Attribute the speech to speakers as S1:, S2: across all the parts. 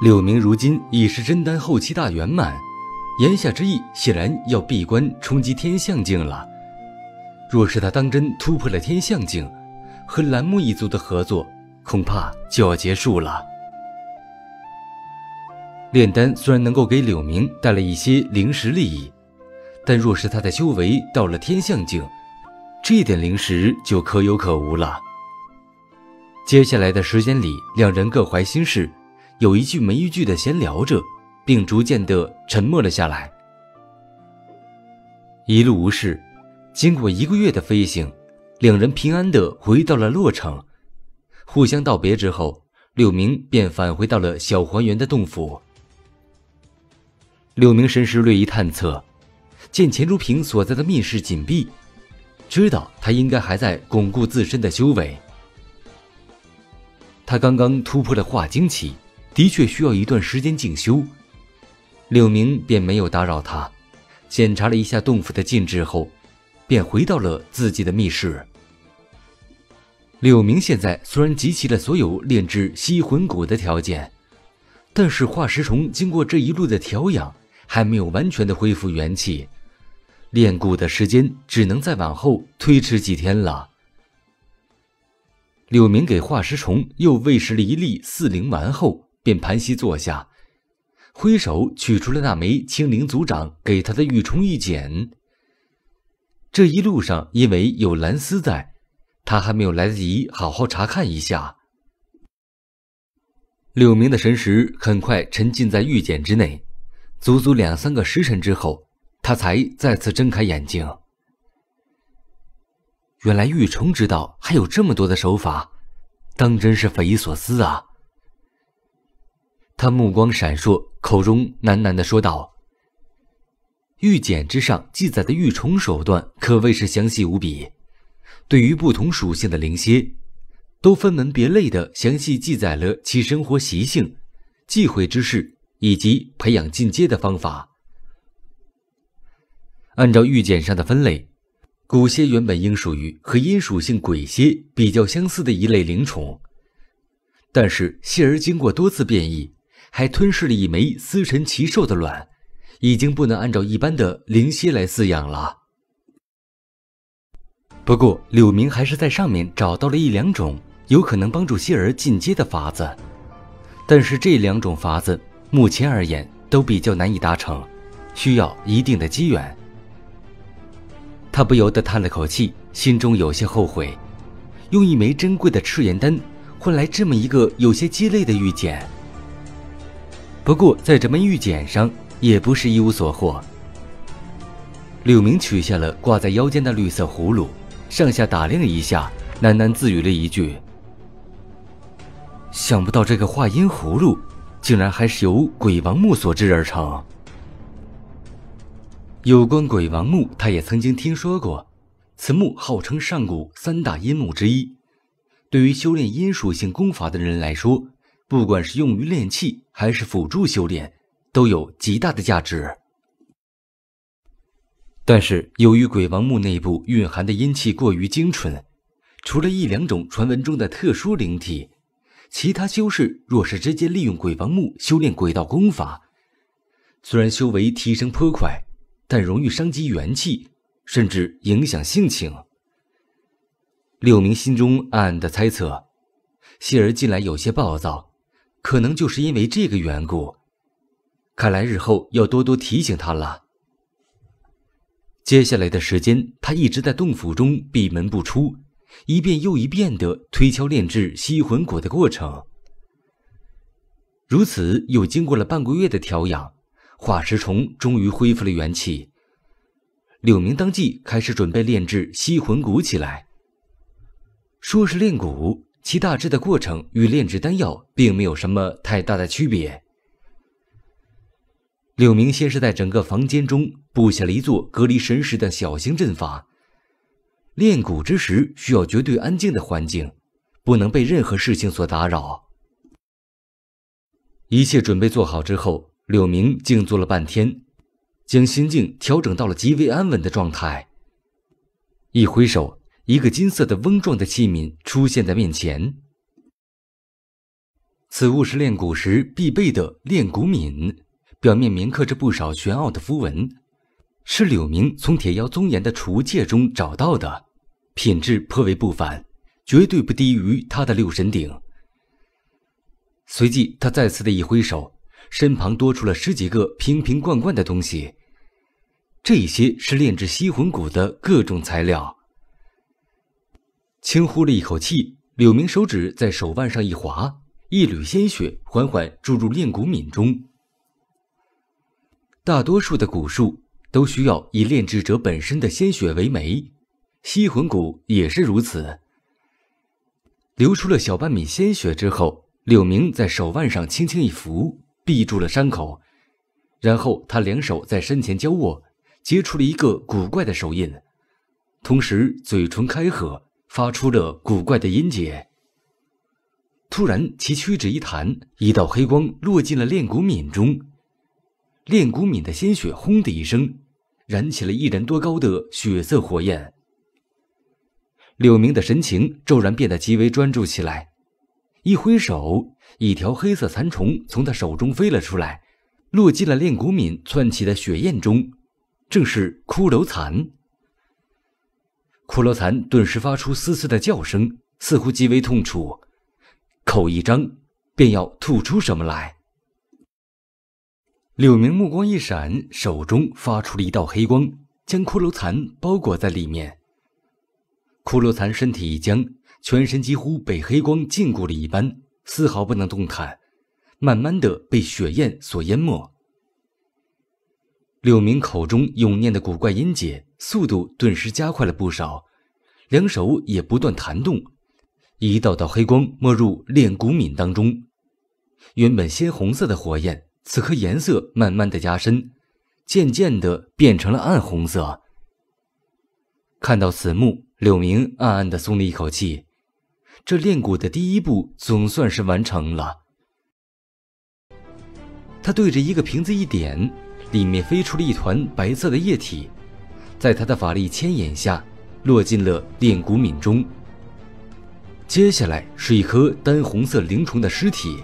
S1: 柳明如今已是真丹后期大圆满，言下之意显然要闭关冲击天象境了。若是他当真突破了天象境，和蓝木一族的合作恐怕就要结束了。炼丹虽然能够给柳明带来一些灵石利益，但若是他的修为到了天象境，这点灵石就可有可无了。接下来的时间里，两人各怀心事。有一句没一句的闲聊着，并逐渐的沉默了下来。一路无事，经过一个月的飞行，两人平安的回到了洛城。互相道别之后，柳明便返回到了小还原的洞府。柳明神识略一探测，见钱如平所在的密室紧闭，知道他应该还在巩固自身的修为。他刚刚突破了化精期。的确需要一段时间静修，柳明便没有打扰他，检查了一下洞府的禁制后，便回到了自己的密室。柳明现在虽然集齐了所有炼制吸魂蛊的条件，但是化石虫经过这一路的调养，还没有完全的恢复元气，炼蛊的时间只能再往后推迟几天了。柳明给化石虫又喂食了一粒四灵丸后。便盘膝坐下，挥手取出了那枚青灵族长给他的玉虫玉简。这一路上，因为有蓝斯在，他还没有来得及好好查看一下。柳明的神识很快沉浸在玉简之内，足足两三个时辰之后，他才再次睁开眼睛。原来玉虫之道还有这么多的手法，当真是匪夷所思啊！他目光闪烁，口中喃喃的说道：“玉简之上记载的玉虫手段可谓是详细无比，对于不同属性的灵蝎，都分门别类的详细记载了其生活习性、忌讳之事以及培养进阶的方法。按照玉简上的分类，古蝎原本应属于和阴属性鬼蝎比较相似的一类灵虫，但是蝎儿经过多次变异。”还吞噬了一枚司神奇兽的卵，已经不能按照一般的灵蝎来饲养了。不过，柳明还是在上面找到了一两种有可能帮助希儿进阶的法子，但是这两种法子目前而言都比较难以达成，需要一定的机缘。他不由得叹了口气，心中有些后悔，用一枚珍贵的赤炎丹换来这么一个有些鸡肋的玉简。不过，在这枚玉简上也不是一无所获。柳明取下了挂在腰间的绿色葫芦，上下打量一下，喃喃自语了一句：“想不到这个化音葫芦，竟然还是由鬼王木所制而成。有关鬼王木，他也曾经听说过，此木号称上古三大阴木之一，对于修炼阴属性功法的人来说。”不管是用于炼器还是辅助修炼，都有极大的价值。但是，由于鬼王墓内部蕴含的阴气过于精纯，除了一两种传闻中的特殊灵体，其他修士若是直接利用鬼王墓修炼鬼道功法，虽然修为提升颇快，但容易伤及元气，甚至影响性情。六明心中暗暗的猜测，希儿近来有些暴躁。可能就是因为这个缘故，看来日后要多多提醒他了。接下来的时间，他一直在洞府中闭门不出，一遍又一遍的推敲炼制吸魂蛊的过程。如此，又经过了半个月的调养，化石虫终于恢复了元气。柳明当即开始准备炼制吸魂蛊起来。说是炼蛊。其大致的过程与炼制丹药并没有什么太大的区别。柳明先是在整个房间中布下了一座隔离神识的小型阵法。炼蛊之时需要绝对安静的环境，不能被任何事情所打扰。一切准备做好之后，柳明静坐了半天，将心境调整到了极为安稳的状态。一挥手。一个金色的翁状的器皿出现在面前，此物是炼蛊时必备的炼蛊皿，表面铭刻着不少玄奥的符文，是柳明从铁妖宗岩的储物戒中找到的，品质颇为不凡，绝对不低于他的六神鼎。随即，他再次的一挥手，身旁多出了十几个瓶瓶罐罐的东西，这些是炼制吸魂蛊的各种材料。轻呼了一口气，柳明手指在手腕上一划，一缕鲜血缓缓注入炼骨皿中。大多数的蛊术都需要以炼制者本身的鲜血为媒，吸魂蛊也是如此。流出了小半米鲜血之后，柳明在手腕上轻轻一扶，闭住了伤口，然后他两手在身前交握，结出了一个古怪的手印，同时嘴唇开合。发出了古怪的音节。突然，其屈指一弹，一道黑光落进了炼骨敏中。炼骨敏的鲜血“轰”的一声，燃起了一人多高的血色火焰。柳明的神情骤然变得极为专注起来，一挥手，一条黑色蚕虫从他手中飞了出来，落进了炼骨敏窜起的血焰中，正是骷髅蚕。骷髅蚕顿时发出嘶嘶的叫声，似乎极为痛楚，口一张便要吐出什么来。柳明目光一闪，手中发出了一道黑光，将骷髅蚕包裹在里面。骷髅蚕身体一僵，全身几乎被黑光禁锢了一般，丝毫不能动弹，慢慢的被血焰所淹没。柳明口中涌念的古怪音节，速度顿时加快了不少，两手也不断弹动，一道道黑光没入炼骨皿当中。原本鲜红色的火焰，此刻颜色慢慢的加深，渐渐的变成了暗红色。看到此幕，柳明暗暗的松了一口气，这炼骨的第一步总算是完成了。他对着一个瓶子一点。里面飞出了一团白色的液体，在他的法力牵引下，落进了炼骨皿中。接下来是一颗丹红色灵虫的尸体。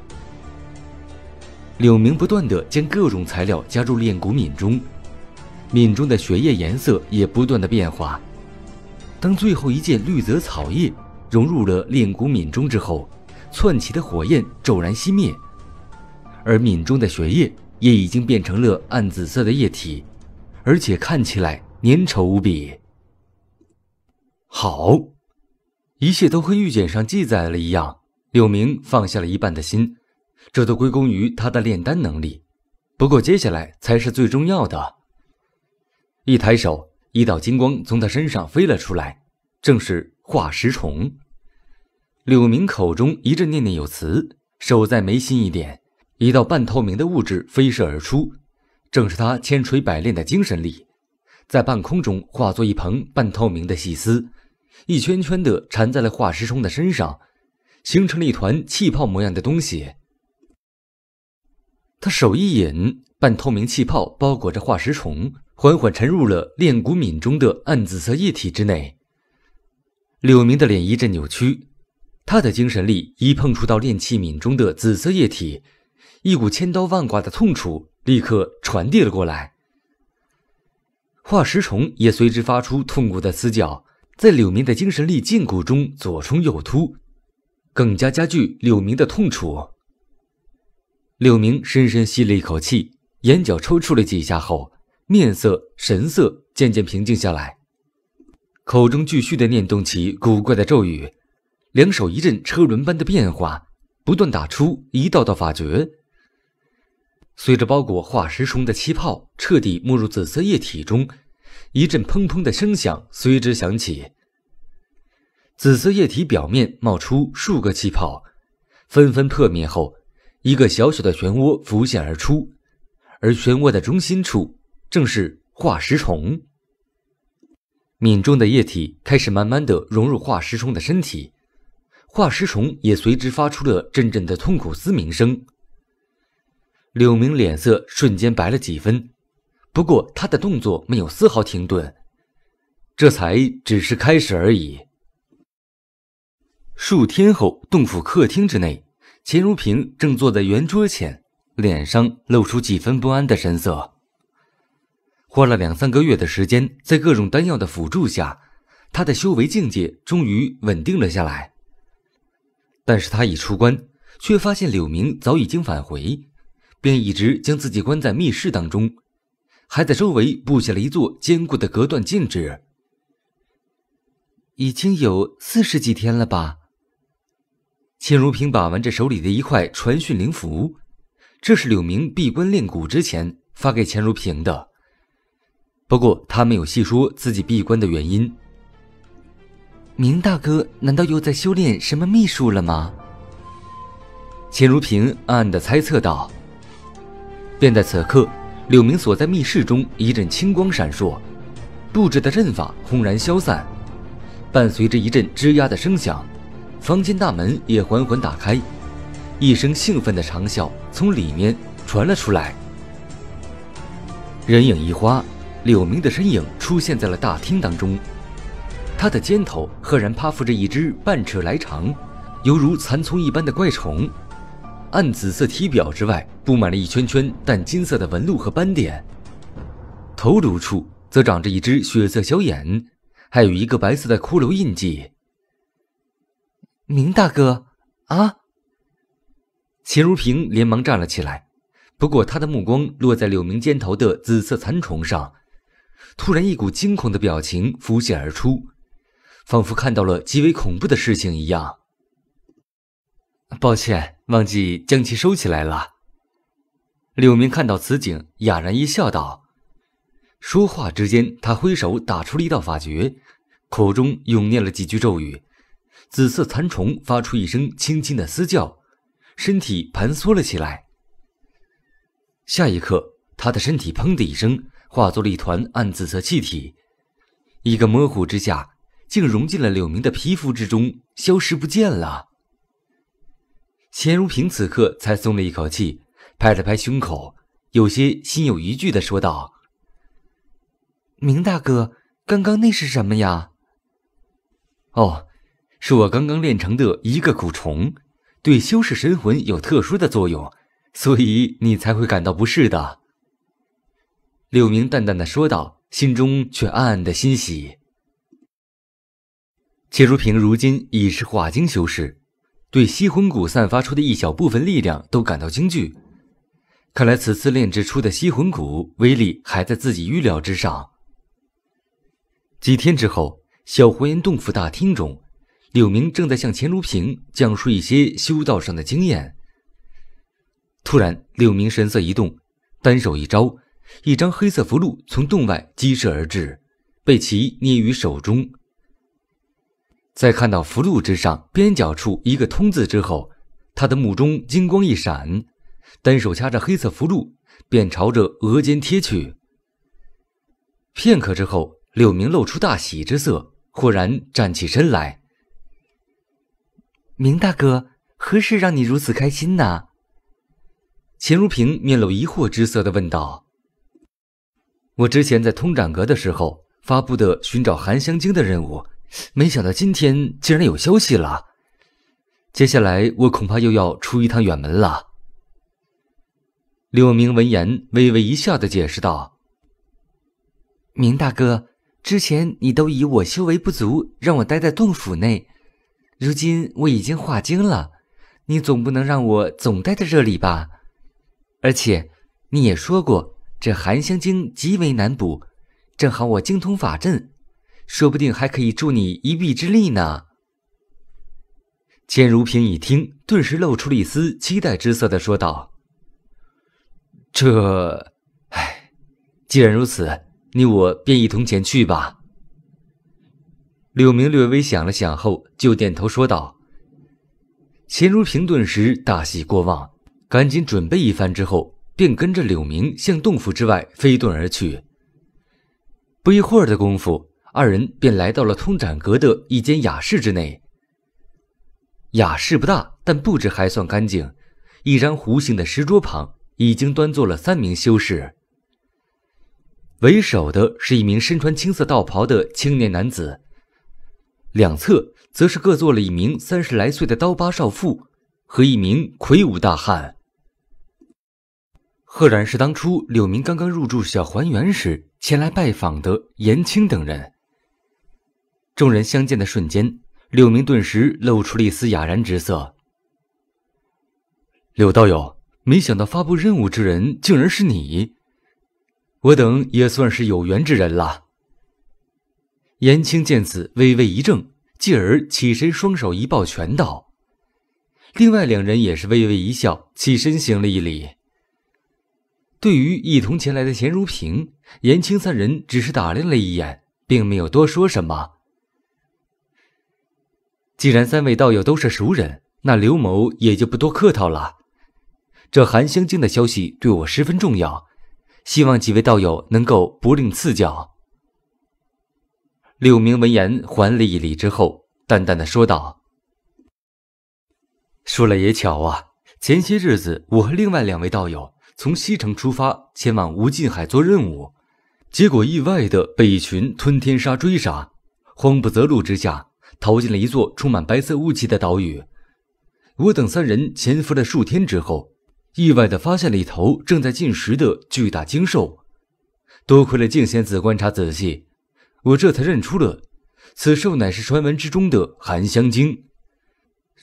S1: 柳明不断地将各种材料加入炼骨皿中，皿中的血液颜色也不断的变化。当最后一件绿泽草叶融入了炼骨皿中之后，窜起的火焰骤然熄灭，而皿中的血液。也已经变成了暗紫色的液体，而且看起来粘稠无比。好，一切都和预简上记载了一样。柳明放下了一半的心，这都归功于他的炼丹能力。不过接下来才是最重要的。一抬手，一道金光从他身上飞了出来，正是化石虫。柳明口中一阵念念有词，手在眉心一点。一道半透明的物质飞射而出，正是他千锤百炼的精神力，在半空中化作一蓬半透明的细丝，一圈圈的缠在了化石虫的身上，形成了一团气泡模样的东西。他手一引，半透明气泡包裹着化石虫，缓缓沉入了炼骨皿中的暗紫色液体之内。柳明的脸一阵扭曲，他的精神力一碰触到炼气皿中的紫色液体。一股千刀万剐的痛楚立刻传递了过来，化石虫也随之发出痛苦的嘶叫，在柳明的精神力禁锢中左冲右突，更加加剧柳明的痛楚。柳明深深吸了一口气，眼角抽搐了几下，后面色神色渐渐平静下来，口中继续的念动起古怪的咒语，两手一阵车轮般的变化，不断打出一道道法诀。随着包裹化石虫的气泡彻底没入紫色液体中，一阵砰砰的声响随之响起。紫色液体表面冒出数个气泡，纷纷破灭后，一个小小的漩涡浮现而出，而漩涡的中心处正是化石虫。敏中的液体开始慢慢的融入化石虫的身体，化石虫也随之发出了阵阵的痛苦嘶鸣声。柳明脸色瞬间白了几分，不过他的动作没有丝毫停顿。这才只是开始而已。数天后，洞府客厅之内，钱如萍正坐在圆桌前，脸上露出几分不安的神色。花了两三个月的时间，在各种丹药的辅助下，他的修为境界终于稳定了下来。但是他一出关，却发现柳明早已经返回。便一直将自己关在密室当中，还在周围布下了一座坚固的隔断禁制。已经有四十几天了吧？秦如萍把玩着手里的一块传讯灵符，这是柳明闭关练蛊之前发给钱如萍的。不过他没有细说自己闭关的原因。明大哥难道又在修炼什么秘术了吗？秦如萍暗暗的猜测道。便在此刻，柳明所在密室中一阵青光闪烁，布置的阵法轰然消散，伴随着一阵吱呀的声响，房间大门也缓缓打开，一声兴奋的长啸从里面传了出来。人影一花，柳明的身影出现在了大厅当中，他的肩头赫然趴伏着一只半尺来长、犹如蚕丛一般的怪虫。暗紫色体表之外，布满了一圈圈淡金色的纹路和斑点。头颅处则长着一只血色小眼，还有一个白色的骷髅印记。明大哥，啊！秦如萍连忙站了起来，不过他的目光落在柳明肩头的紫色蚕虫上，突然一股惊恐的表情浮现而出，仿佛看到了极为恐怖的事情一样。抱歉。忘记将其收起来了。柳明看到此景，哑然一笑，道：“说话之间，他挥手打出了一道法诀，口中永念了几句咒语。紫色蚕虫发出一声轻轻的嘶叫，身体盘缩了起来。下一刻，他的身体砰的一声，化作了一团暗紫色气体，一个模糊之下，竟融进了柳明的皮肤之中，消失不见了。”钱如萍此刻才松了一口气，拍了拍胸口，有些心有余悸的说道：“明大哥，刚刚那是什么呀？”“哦，是我刚刚练成的一个蛊虫，对修士神魂有特殊的作用，所以你才会感到不适的。”柳明淡淡的说道，心中却暗暗的欣喜。钱如萍如今已是化精修士。对吸魂骨散发出的一小部分力量都感到惊惧，看来此次炼制出的吸魂骨威力还在自己预料之上。几天之后，小火焰洞府大厅中，柳明正在向钱如萍讲述一些修道上的经验。突然，柳明神色一动，单手一招，一张黑色符箓从洞外激射而至，被其捏于手中。在看到符箓之上边角处一个“通”字之后，他的目中金光一闪，单手掐着黑色符箓，便朝着额间贴去。片刻之后，柳明露出大喜之色，忽然站起身来。“明大哥，何事让你如此开心呢？”钱如平面露疑惑之色的问道。“我之前在通展阁的时候发布的寻找韩香精的任务。”没想到今天竟然有消息了，接下来我恐怕又要出一趟远门了。柳明闻言微微一笑的解释道：“明大哥，之前你都以我修为不足，让我待在洞府内，如今我已经化精了，你总不能让我总待在这里吧？而且你也说过，这寒香经极为难补，正好我精通法阵。”说不定还可以助你一臂之力呢。钱如萍一听，顿时露出了一丝期待之色，的说道：“这……哎，既然如此，你我便一同前去吧。”柳明略微想了想后，就点头说道。钱如萍顿时大喜过望，赶紧准备一番之后，便跟着柳明向洞府之外飞遁而去。不一会儿的功夫。二人便来到了通展阁的一间雅室之内。雅室不大，但布置还算干净。一张弧形的石桌旁已经端坐了三名修士，为首的是一名身穿青色道袍的青年男子，两侧则是各坐了一名三十来岁的刀疤少妇和一名魁梧大汉，赫然是当初柳明刚刚入住小环园时前来拜访的严青等人。众人相见的瞬间，柳明顿时露出了一丝哑然之色。柳道友，没想到发布任务之人竟然是你，我等也算是有缘之人了。严青见此微微一怔，继而起身，双手一抱拳道。另外两人也是微微一笑，起身行了一礼。对于一同前来的钱如萍，严青三人只是打量了一眼，并没有多说什么。既然三位道友都是熟人，那刘某也就不多客套了。这寒香经的消息对我十分重要，希望几位道友能够不吝赐教。柳明闻言还了一礼之后，淡淡的说道：“说来也巧啊，前些日子我和另外两位道友从西城出发，前往无尽海做任务，结果意外的被一群吞天鲨追杀，慌不择路之下。”逃进了一座充满白色雾气的岛屿，我等三人潜伏了数天之后，意外地发现了一头正在进食的巨大精兽。多亏了静仙子观察仔细，我这才认出了此兽乃是传闻之中的寒香精。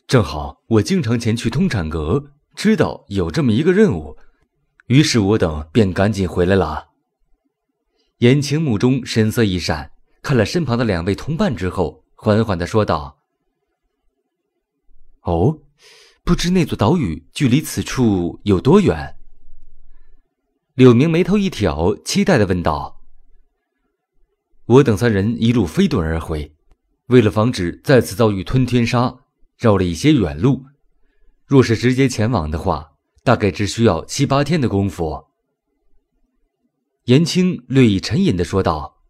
S1: 正好我经常前去通产阁，知道有这么一个任务，于是我等便赶紧回来了。言情目中神色一闪，看了身旁的两位同伴之后。缓缓的说道：“哦，不知那座岛屿距离此处有多远？”柳明眉头一挑，期待的问道：“我等三人一路飞遁而回，为了防止再次遭遇吞天杀，绕了一些远路。若是直接前往的话，大概只需要七八天的功夫。”严青略一沉吟的说道：“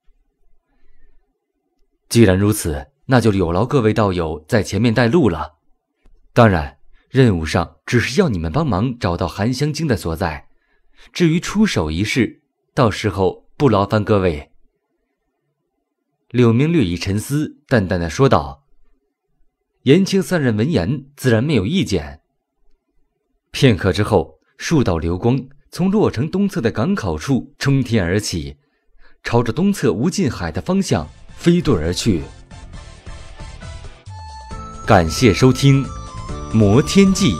S1: 既然如此。”那就有劳各位道友在前面带路了。当然，任务上只是要你们帮忙找到寒香经的所在，至于出手一事，到时候不劳烦各位。柳明略一沉思，淡淡的说道。言青三人闻言，自然没有意见。片刻之后，数道流光从洛城东侧的港口处冲天而起，朝着东侧无尽海的方向飞遁而去。感谢收听《摩天记》。